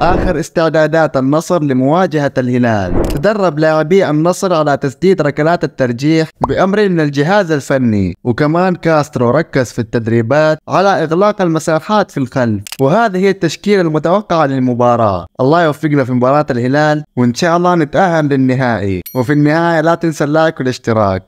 آخر استعدادات النصر لمواجهة الهلال تدرب لاعبي النصر على تسديد ركلات الترجيح بأمر من الجهاز الفني وكمان كاسترو ركز في التدريبات على إغلاق المساحات في الخلف وهذه هي التشكيلة المتوقعة للمباراة الله يوفقنا في مباراة الهلال وإن شاء الله نتأهل للنهائي وفي النهاية لا تنسى اللايك والاشتراك